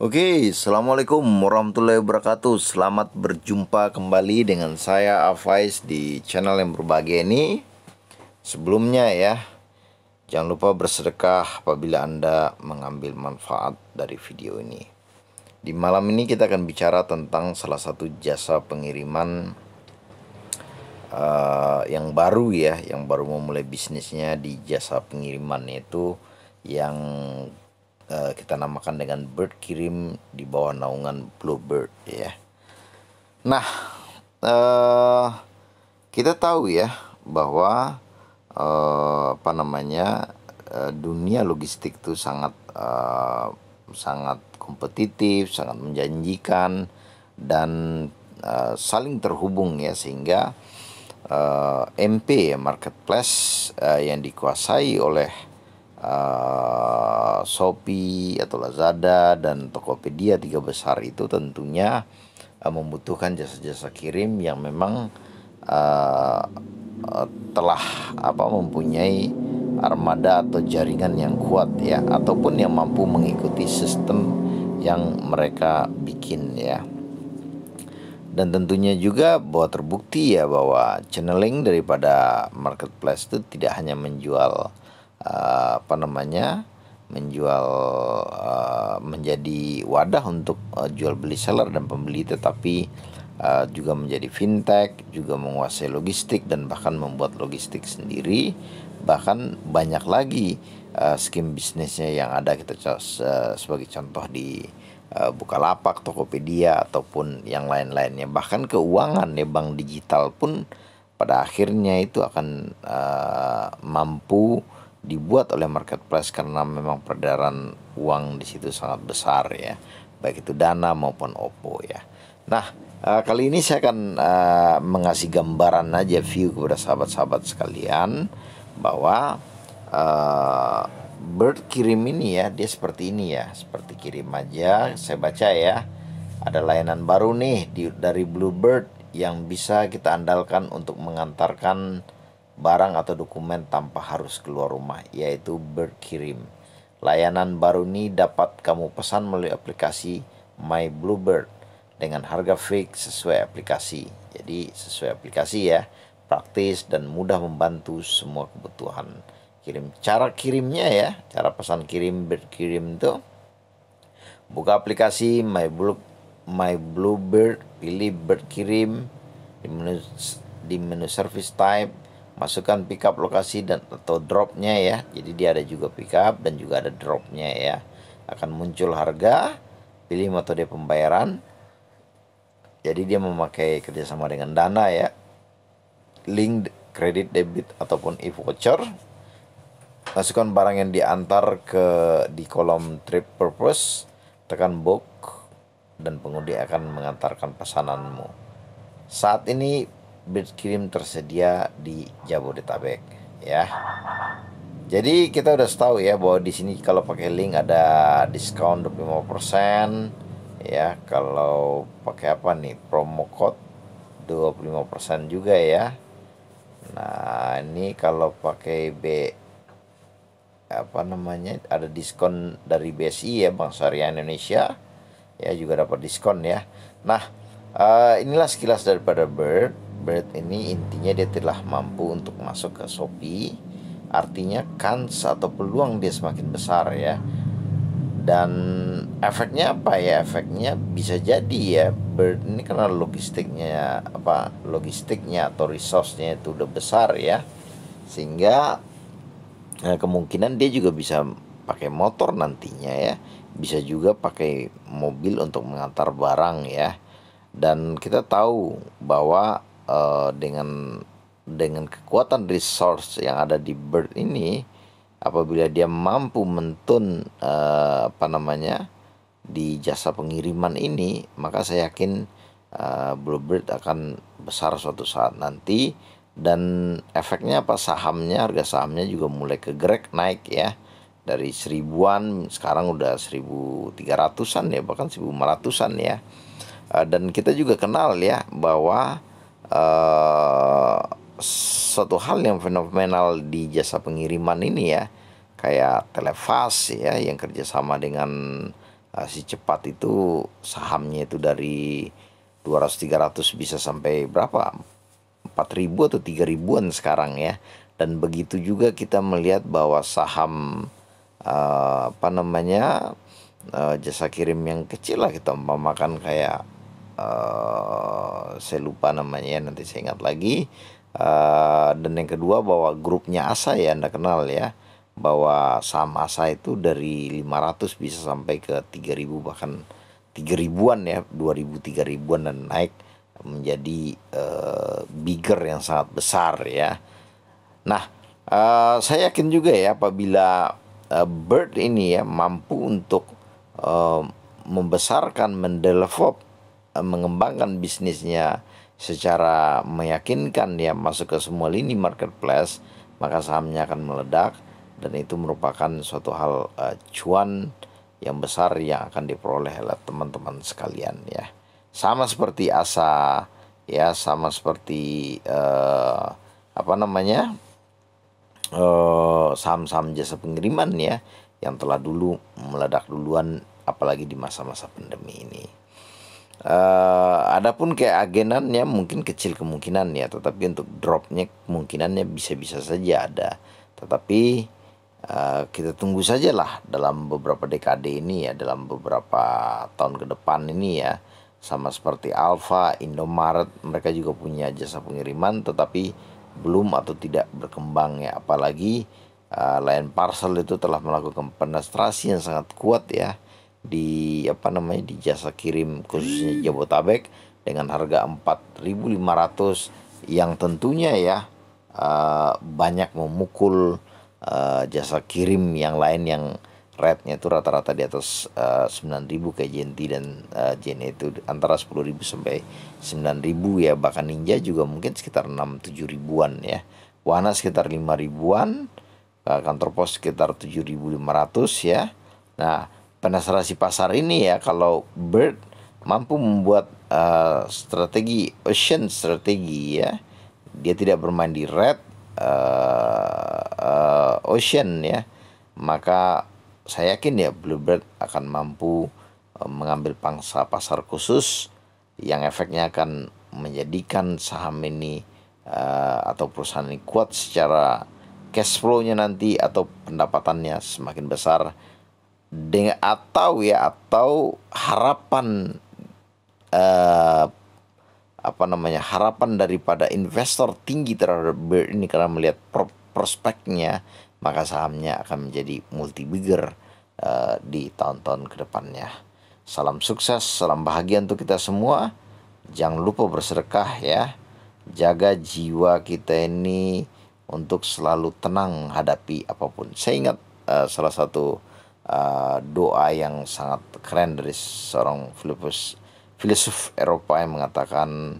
Oke, Assalamualaikum warahmatullahi wabarakatuh Selamat berjumpa kembali dengan saya Avais di channel yang berbagi ini Sebelumnya ya Jangan lupa bersedekah apabila Anda mengambil manfaat dari video ini Di malam ini kita akan bicara tentang salah satu jasa pengiriman uh, Yang baru ya, yang baru memulai bisnisnya di jasa pengiriman itu yang Eh, kita namakan dengan bird kirim di bawah naungan bluebird ya. Nah, uh, kita tahu ya bahwa uh, apa namanya uh, dunia logistik itu sangat uh, sangat kompetitif, sangat menjanjikan dan uh, saling terhubung ya sehingga uh, MP ya, marketplace uh, yang dikuasai oleh uh, Shopee atau Lazada dan Tokopedia tiga besar itu tentunya uh, membutuhkan jasa-jasa kirim yang memang uh, telah apa mempunyai armada atau jaringan yang kuat ya ataupun yang mampu mengikuti sistem yang mereka bikin ya dan tentunya juga bahwa terbukti ya bahwa channeling daripada marketplace itu tidak hanya menjual Eh, apa namanya menjual uh, menjadi wadah untuk uh, jual beli seller dan pembeli tetapi uh, juga menjadi fintech juga menguasai logistik dan bahkan membuat logistik sendiri bahkan banyak lagi uh, skim bisnisnya yang ada kita uh, sebagai contoh di uh, Bukalapak, Tokopedia ataupun yang lain-lainnya bahkan keuangan ya bank digital pun pada akhirnya itu akan uh, mampu dibuat oleh marketplace karena memang peredaran uang di situ sangat besar ya baik itu Dana maupun Oppo ya. Nah eh, kali ini saya akan eh, mengasih gambaran aja view kepada sahabat-sahabat sekalian bahwa eh, bird kirim ini ya dia seperti ini ya seperti kirim aja saya baca ya ada layanan baru nih dari Bluebird yang bisa kita andalkan untuk mengantarkan barang atau dokumen tanpa harus keluar rumah, yaitu berkirim. Layanan baru ini dapat kamu pesan melalui aplikasi My Bluebird dengan harga fix sesuai aplikasi. Jadi sesuai aplikasi ya, praktis dan mudah membantu semua kebutuhan kirim. Cara kirimnya ya, cara pesan kirim berkirim itu, buka aplikasi My Blue My Bluebird, pilih berkirim di menu di menu service type masukkan pickup lokasi dan atau dropnya ya jadi dia ada juga pickup dan juga ada dropnya ya akan muncul harga pilih metode pembayaran jadi dia memakai kerjasama dengan Dana ya link kredit debit ataupun e-voucher masukkan barang yang diantar ke di kolom trip purpose tekan book dan pengundi akan mengantarkan pesananmu saat ini bir kirim tersedia di Jabodetabek ya. Jadi kita udah tahu ya bahwa di sini kalau pakai link ada diskon 25% ya. Kalau pakai apa nih? Promo code 25% juga ya. Nah, ini kalau pakai B apa namanya? ada diskon dari BSI ya, Bank Syariah Indonesia. Ya juga dapat diskon ya. Nah, uh, inilah sekilas daripada Bird Bird ini intinya dia telah mampu untuk masuk ke Shopee artinya kans atau peluang dia semakin besar ya dan efeknya apa ya efeknya bisa jadi ya Bird ini karena logistiknya apa logistiknya atau resource-nya itu udah besar ya sehingga nah, kemungkinan dia juga bisa pakai motor nantinya ya bisa juga pakai mobil untuk mengantar barang ya dan kita tahu bahwa uh, dengan dengan kekuatan resource yang ada di bird ini apabila dia mampu mentun uh, apa namanya di jasa pengiriman ini maka saya yakin uh, eh, Bluebird akan besar suatu saat nanti dan efeknya apa sahamnya harga sahamnya juga mulai ke naik ya dari seribuan sekarang udah seribu tiga ratusan ya bahkan 1500 ratusan ya dan kita juga kenal ya bahwa Eh, suatu satu hal yang fenomenal di jasa pengiriman ini ya kayak Telefas ya yang kerjasama dengan uh, si cepat itu sahamnya itu dari 200 300 bisa sampai berapa 4000 atau 3000 ribuan sekarang ya dan begitu juga kita melihat bahwa saham uh, apa namanya uh, jasa kirim yang kecil lah kita umpamakan kayak Eh, saya lupa namanya nanti saya ingat lagi uh, dan yang kedua bahwa grupnya Asa ya Anda kenal ya bahwa saham Asa itu dari 500 bisa sampai ke 3000 bahkan 3000-an ya 2000 3000-an dan naik menjadi uh, bigger yang sangat besar ya. Nah, uh, saya yakin juga ya apabila uh, Bird ini ya mampu untuk uh, membesarkan mendevelop Eh, mengembangkan bisnisnya secara meyakinkan dia masuk ke semua lini marketplace, maka sahamnya akan meledak dan itu merupakan suatu hal uh, cuan yang besar yang akan diperoleh oleh teman-teman sekalian ya. Sama seperti asa ya, sama seperti uh, apa namanya? saham saham-saham jasa pengiriman ya yang telah dulu meledak duluan apalagi di masa-masa pandemi ini. Eh, adapun kayak agenannya mungkin kecil kemungkinan ya, tetapi untuk dropnya kemungkinannya bisa-bisa saja ada. Tetapi uh, kita tunggu saja lah dalam beberapa dekade ini ya, dalam beberapa tahun ke depan ini ya, sama seperti Alfa, Indomaret, mereka juga punya jasa pengiriman, tetapi belum atau tidak berkembang ya, apalagi uh, eh, lain parcel itu telah melakukan penetrasi yang sangat kuat ya di apa namanya di jasa kirim khususnya Jabotabek dengan harga 4.500 yang tentunya ya uh, banyak memukul uh, jasa kirim yang lain yang rate-nya itu rata-rata di atas uh, eh, 9.000 kayak JNT dan uh, itu antara 10.000 sampai 9.000 ya bahkan Ninja juga mungkin sekitar 6-7 ribuan ya Wana sekitar 5 ribuan uh, kantor pos sekitar 7.500 ya nah penetrasi pasar ini ya kalau Bird mampu membuat uh, strategi ocean strategi ya. Dia tidak bermain di red uh, uh, ocean ya. Maka saya yakin ya Bluebird akan mampu uh, mengambil pangsa pasar khusus yang efeknya akan menjadikan saham ini uh, atau perusahaan ini kuat secara cash flow-nya nanti atau pendapatannya semakin besar dengan atau ya atau harapan eh, apa namanya harapan daripada investor tinggi terhadap ini karena melihat prospeknya maka sahamnya akan menjadi multi bigger uh, di tahun-tahun kedepannya. Salam sukses, salam bahagia untuk kita semua. Jangan lupa bersedekah ya. Jaga jiwa kita ini untuk selalu tenang hadapi apapun. Saya ingat uh, salah satu Uh, doa yang sangat keren dari seorang filosof filsuf Eropa yang mengatakan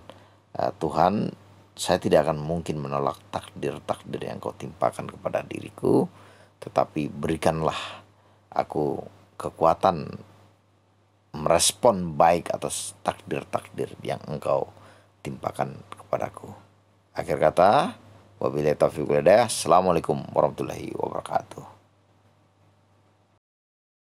uh, Tuhan saya tidak akan mungkin menolak takdir-takdir yang kau timpakan kepada diriku tetapi berikanlah aku kekuatan merespon baik atas takdir-takdir yang engkau timpakan kepadaku. Akhir kata, wabillahi taufiq Assalamualaikum warahmatullahi wabarakatuh.